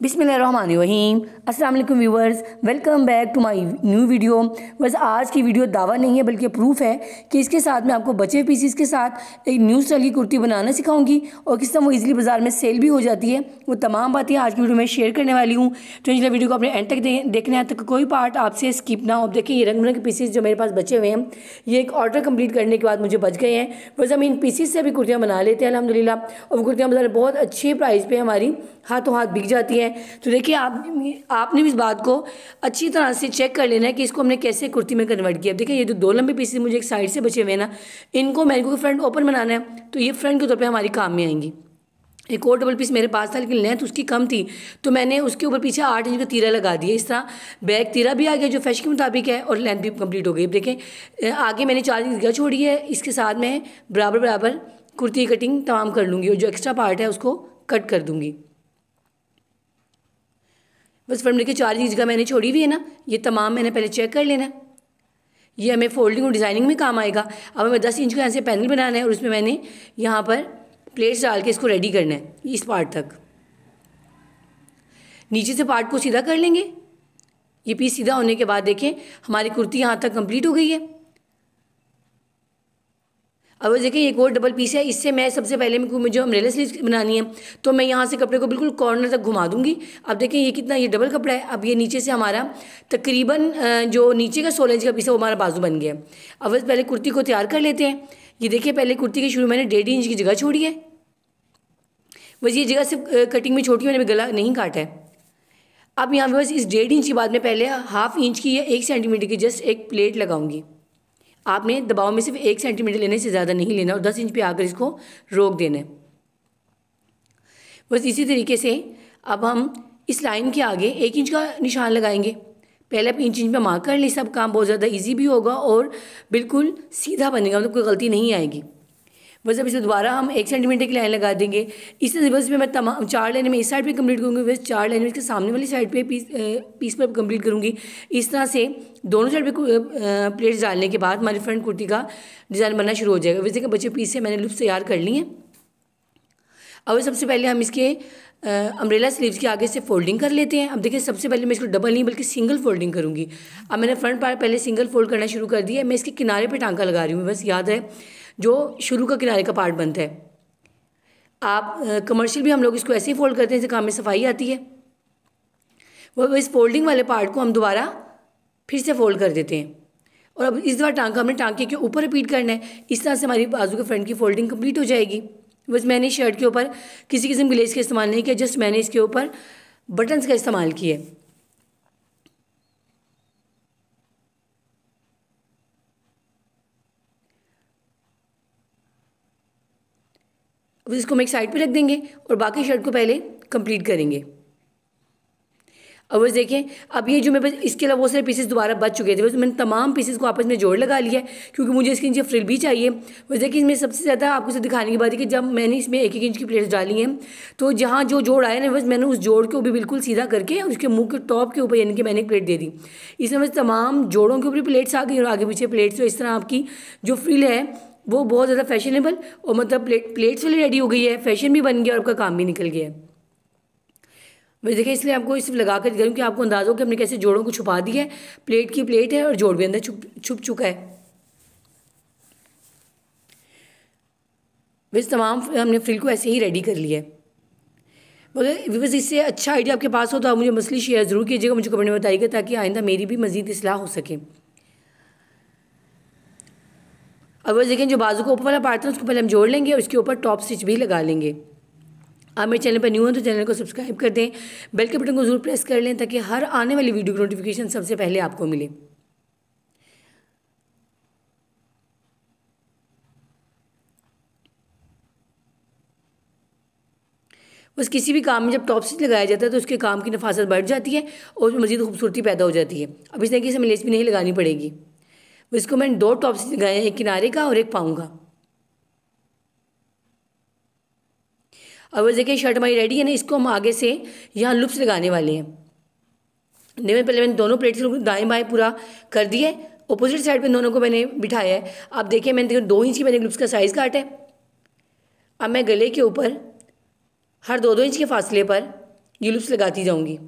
बिसमीम असलम viewers welcome back to my new video बस आज की वीडियो दावा नहीं है बल्कि प्रूफ है कि इसके साथ मैं आपको बचे पीसीस के साथ एक न्यू स्टाइल की कुर्ती बनाना सिखाऊंगी और किस तरह वो इजीली बाजार में सेल भी हो जाती है वो तमाम बातें आज की वीडियो में शेयर करने वाली हूँ तो इसलिए वीडियो को अपने एंड तक देखने आए तक कोई पार्ट आपसे स्किप ना हो देखिए ये रंग बिरंग पीसीस जो मेरे पास बचे हुए हैं ये एक ऑर्डर कम्प्लीट करने के बाद मुझे बच गए हैं बस हम इन पीसीस से भी कुर्तियाँ बना लेते हैं अलहमदिल्ला और कुर्तियाँ बाजार बहुत अच्छे प्राइस पर हमारी हाथों हाथ बिक जाती हैं है तो देखिए आपने आपने भी इस बात को अच्छी तरह से चेक कर लेना है कि इसको हमने कैसे कुर्ती में कन्वर्ट किया देखिए ये जो दो लंबे पीसेज मुझे एक साइड से बचे हुए हैं ना इनको मैंने को फ्रंट ओपन बनाना है तो ये फ्रंट के तौर पर हमारी काम में आएंगी एक और डबल पीस मेरे पास था लेकिन लेंथ उसकी कम थी तो मैंने उसके ऊपर पीछे आठ इंच का तीरा लगा दिया इस तरह बैक तीरा भी आ गया जो फैशन के मुताबिक है और लेंथ भी कंप्लीट हो गई देखें आगे मैंने चार इंच गज छोड़ी है इसके साथ मैं बराबर बराबर कुर्ती कटिंग तमाम कर लूँगी और जो एक्स्ट्रा पार्ट है उसको कट कर दूँगी बस फ्रंट लेके चार चीज़ का मैंने छोड़ी हुई है ना ये तमाम मैंने पहले चेक कर लेना है ये हमें फोल्डिंग और डिज़ाइनिंग में काम आएगा अब हमें दस इंच का यहाँ से पैनल बनाना है और उसमें मैंने यहाँ पर प्लेट्स डाल के इसको रेडी करना है इस पार्ट तक नीचे से पार्ट को सीधा कर लेंगे ये पीस सीधा होने के बाद देखें हमारी कुर्ती यहाँ तक कंप्लीट हो गई है अब देखिए एक और डबल पीस है इससे मैं सबसे पहले मुझे अम्ब्रेला स्लीव बनानी है तो मैं यहाँ से कपड़े को बिल्कुल कॉर्नर तक घुमा दूँगी अब देखें ये कितना ये डबल कपड़ा है अब ये नीचे से हमारा तकरीबन जो नीचे का सोलह इंच का पीस है वो हमारा बाजू बन गया अब बस पहले कुर्ती को तैयार कर लेते हैं ये देखिए पहले कुर्ती के शुरू मैंने डेढ़ इंच की जगह छोड़ी है बस ये जगह सिर्फ कटिंग में छोटी मैंने गला नहीं काटा है अब यहाँ पर बस इस डेढ़ इंच के बाद में पहले हाफ इंच की या एक सेंटीमीटर की जस्ट एक प्लेट लगाऊंगी आपने दबाव में सिर्फ एक सेंटीमीटर लेने से ज़्यादा नहीं लेना और दस इंच पे आकर इसको रोक देना है बस इसी तरीके से अब हम इस लाइन के आगे एक इंच का निशान लगाएंगे पहले आप इंच इंच पर मार्क कर ले सब काम बहुत ज़्यादा इजी भी होगा और बिल्कुल सीधा बनेगा मतलब कोई गलती नहीं आएगी बस अब इसे दोबारा हम एक सेंटीमीटर की लाइन लगा देंगे इसी रिवर्स में मैं तमाम चार लाइन में इस साइड पर कंप्लीट करूँगी बस चार लाइन में इसके सामने वाली साइड पर पीस पीस पर कंप्लीट करूँगी इस तरह से दोनों साइड पर प्लेट्स डालने के बाद हमारी फ्रंट कुर्ती का डिज़ाइन बनना शुरू हो जाएगा वैसे कि बच्चे पीस से मैंने लुप्स तैयार कर ली हैं अब सबसे पहले हम इसके अम्ब्रेला स्लीव्स के आगे से फोल्डिंग कर लेते हैं अब देखिए सबसे पहले मैं इसको डबल नहीं बल्कि सिंगल फोल्डिंग करूँगी अब मैंने फ्रंट पार्ट पहले सिंगल फोल्ड करना शुरू कर दिया मैं इसके किनारे पर टांका लगा रही हूँ बस याद है जो शुरू का किनारे का पार्ट बनता है आप कमर्शियल भी हम लोग इसको ऐसे ही फोल्ड करते हैं जैसे काम में सफाई आती है वह इस फोल्डिंग वाले पार्ट को हम दोबारा फिर से फोल्ड कर देते हैं और अब इस बार टांका हमने टांके के ऊपर रिपीट करना है इस तरह से हमारी बाजू के फ्रंट की फोल्डिंग कंप्लीट हो जाएगी बस मैंने शर्ट के ऊपर किसी किस्म के लेस का इस्तेमाल नहीं किया जस्ट मैंने इसके ऊपर बटन्स का इस्तेमाल किए इसको हम एक साइड पे रख देंगे और बाकी शर्ट को पहले कंप्लीट करेंगे अब बस देखें अब ये जो मेरे पास इसके अलावा वो सारे पीसेस दोबारा बच चुके थे बस मैंने तमाम पीसेस को आपस में जोड़ लगा लिया क्योंकि मुझे इसके नीचे फ्रिल भी चाहिए वैसे देखिए इसमें सबसे ज़्यादा आपको से दिखाने की बात है कि जब मैंने इसमें एक एक इंच की प्लेट्स डाली हैं तो जहाँ जो जोड़ आया ना बस मैंने उस जोड़ को भी बिल्कुल सीधा करके उसके मुँह के टॉप के ऊपर यानी कि मैंने प्लेट दे दी इसमें बस तमाम जोड़ों के ऊपर प्लेट्स आ गई और आगे पीछे प्लेट्स इस तरह आपकी जो फ्रिल है वो बहुत ज़्यादा फैशनेबल और मतलब प्लेट प्लेट्स वाली रेडी हो गई है फैशन भी बन गया और आपका काम भी निकल गया है वैसे देखिए इसलिए आपको इस लगा कर करूँ कि आपको अंदाज़ हो कि हमने कैसे जोड़ों को छुपा दिया है प्लेट की प्लेट है और जोड़ भी अंदर छुप छुप चुका है बस तमाम हमने फ्रिल को ऐसे ही रेडी कर लिया है बोले विवज इससे अच्छा आइडिया आपके पास हो तो आप मुझे मसली शेयर ज़रूर कीजिएगा मुझे कमेंट में बताइएगा ताकि आइंदा मेरी भी मज़ीद असलाह हो सके अब देखें जो बाजू का ऊपर वाला पार्ट है उसको पहले हम जोड़ लेंगे और उसके ऊपर टॉप स्टिच भी लगा लेंगे आप मेरे चैनल पर न्यू हो तो चैनल को सब्सक्राइब कर दें बेल के बटन को जरूर प्रेस कर लें ताकि हर आने वाली वीडियो की नोटिफिकेशन सबसे पहले आपको मिले बस किसी भी काम में जब टॉप स्टिच लगाया जाता है तो उसके काम की नफासत बढ़ जाती है और उसमें मज़ीद खूबसूरती पैदा हो जाती है अब इस तरीके से हमें लेस भी नहीं लगानी पड़ेगी इसको मैंने दो टॉप स्टिच लगाए हैं एक किनारे का और एक पाँव का अब वैसे देखिए शर्ट हमारी रेडी है ना इसको हम आगे से यहाँ लुप्स लगाने वाले हैं देखें पहले मैंने दोनों प्लेट्स को दाएँ बाएँ पूरा कर दिए अपोजिट साइड पे दोनों को मैंने बिठाया है अब देखिए मैंने देखिए दो इंच की मैंने लुप्स का साइज़ काट है अब मैं गले के ऊपर हर दो दो इंच के फासले पर ये लुप्स लगाती जाऊँगी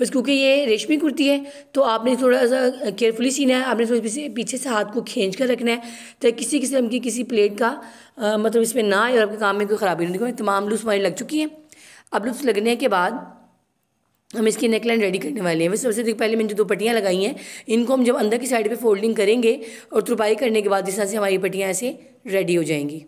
बस क्योंकि ये रेशमी कुर्ती है तो आपने थोड़ा सा केयरफुली सीना है आपने थोड़ा पीछे पीछे से हाथ को खींच कर रखना है तो किसी किस्म की किसी प्लेट का आ, मतलब इसमें ना आए और आपके काम में कोई ख़राबी नहीं दिखाई तमाम लुप्स हमारी लग चुकी हैं अब लुप्स लगने के बाद हम इसकी नेकलाइन रेडी करने वाले हैं वैसे सबसे पहले मैंने जो दो पट्टियाँ लगाई हैं इनको हम जब अंदर की साइड पर फोल्डिंग करेंगे और तुरपाई करने के बाद इस तरह से हमारी पट्टियाँ ऐसे रेडी हो जाएंगी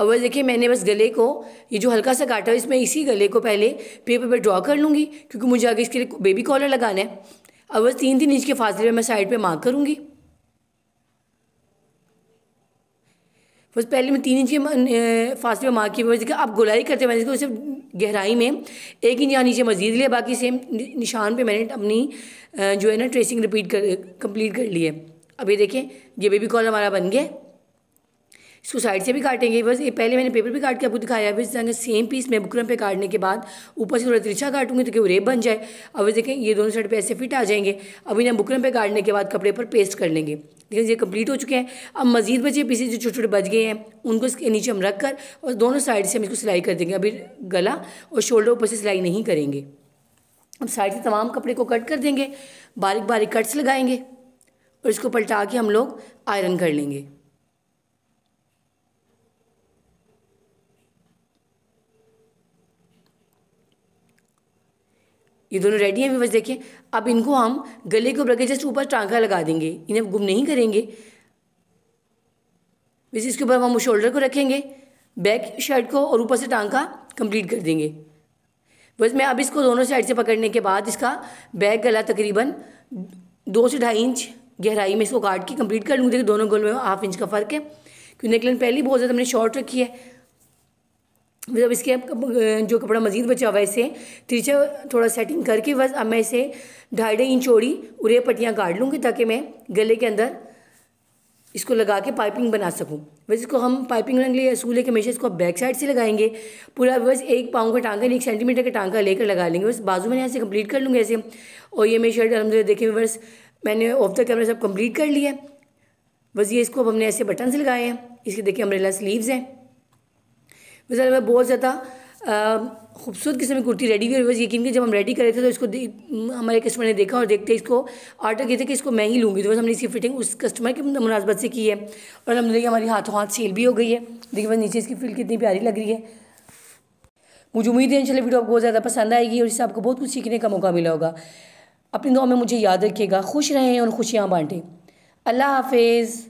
अब बस देखिए मैंने बस गले को ये जो हल्का सा काटा है इसमें इसी गले को पहले पेपर पर ड्रॉ कर लूँगी क्योंकि मुझे आगे इसके लिए बेबी कॉलर लगाना है अब बस तीन तीन इंच के फासले पर मैं साइड पर मार्क करूँगी बस पहले मैं तीन इंच के फासले में मार्क किया देखिए आप गुलाई करते मैंने इसको सिर्फ गहराई में एक इंच यहाँ नीचे मजीद लिया बाकी सेम निशान पर मैंने अपनी जो है ना ट्रेसिंग रिपीट कर कम्प्लीट कर ली है अब ये देखें ये बेबी कॉलर हमारा बन गया इसको साइड से भी काटेंगे बस ये पहले मैंने पेपर पे काट के आपको दिखाया अभी जाएंगे सेम पीस में बुकरम पे काटने के बाद ऊपर से थोड़ा तिरछा काटूंगी तो कि रेप बन जाए अब देखें ये दोनों साइड पे ऐसे फिट आ जाएंगे अब इन्हें बुकरम पे काटने के बाद कपड़े पर पेस्ट कर लेंगे देखिए ये कंप्लीट हो चुके हैं अब मजीद बचे पीसे जो छोटे छोटे बच गए हैं उनको इसके नीचे हम रख कर और दोनों साइड से हम इसको सिलाई कर देंगे अभी गला और शोल्डर ऊपर से सिलाई नहीं करेंगे अब साइड से तमाम कपड़े को कट कर देंगे बारीक बारीक कट्स लगाएंगे और इसको पलटा के हम लोग आयरन कर लेंगे ये दोनों रेडी हैं व्यवर्स देखें अब इनको हम गले के ऊपर के जस्ट ऊपर टांका लगा देंगे इन्हें गुम नहीं करेंगे वैसे इसके ऊपर हम शोल्डर को रखेंगे बैक शर्ट को और ऊपर से टांका कंप्लीट कर देंगे बस मैं अब इसको दोनों साइड से पकड़ने के बाद इसका बैक गला तकरीबन दो से ढाई इंच गहराई में इसको काट के कंप्लीट कर लूँगी देखिए दोनों गल में हाफ इंच का फ़र्क है क्योंकि नेकलाइन पहले ही बहुत ज़्यादा हमने शॉर्ट रखी है जब मतलब इसके अब जो कपड़ा मजीद बचा हुआ है इसे तिरछा थोड़ा सेटिंग करके बस अब मैं इसे ढाई ढाई इंच चौड़ी उरे पट्टियाँ गाड़ लूँगी ताकि मैं गले के अंदर इसको लगा के पाइपिंग बना सकूं वैसे इसको हम पाइपिंग रंग लिए असूल है कि हमेशा इसको बैक साइड से लगाएंगे पूरा बस एक पाँव का टांगा नहीं एक सेंटीमीटर का टांगा लेकर लगा लेंगे बस बाजू मैंने ऐसे कंप्लीट कर लूँगी ऐसे और ये मेरी शर्ट अलहमद देखें बस मैंने ऑफ द कैमरा सब कम्प्लीट कर लिया है बस ये इसको अब हमने ऐसे बटन से लगाए हैं इसके देखिए अम्ब्रेला स्लीव्स हैं मिसाल मैं बहुत ज़्यादा खूबसूरत किस्म की कुर्ती रेडी हुई है यकीन कि जब हम रेडी कर रहे थे तो इसको हमारे कस्टमर ने देखा और देखते इसको ऑर्डर किया था कि इसको मैं ही लूँगी तो बस हमने इसकी फ़िटिंग उस कस्टमर की मुनासबत से की है और हम देखिए हमारी हाथों हाथ सेल भी हो गई है देखिए बस नीचे इसकी फील कितनी प्यारी लग रही है मुझे उम्मीद है चलिए वीडियो आपको बहुत ज़्यादा पसंद आएगी और इससे आपको बहुत कुछ सीखने का मौका मिला होगा अपनी दुआ में मुझे याद रखिएगा खुश रहें और खुशियाँ बाँटें अल्लाह हाफिज़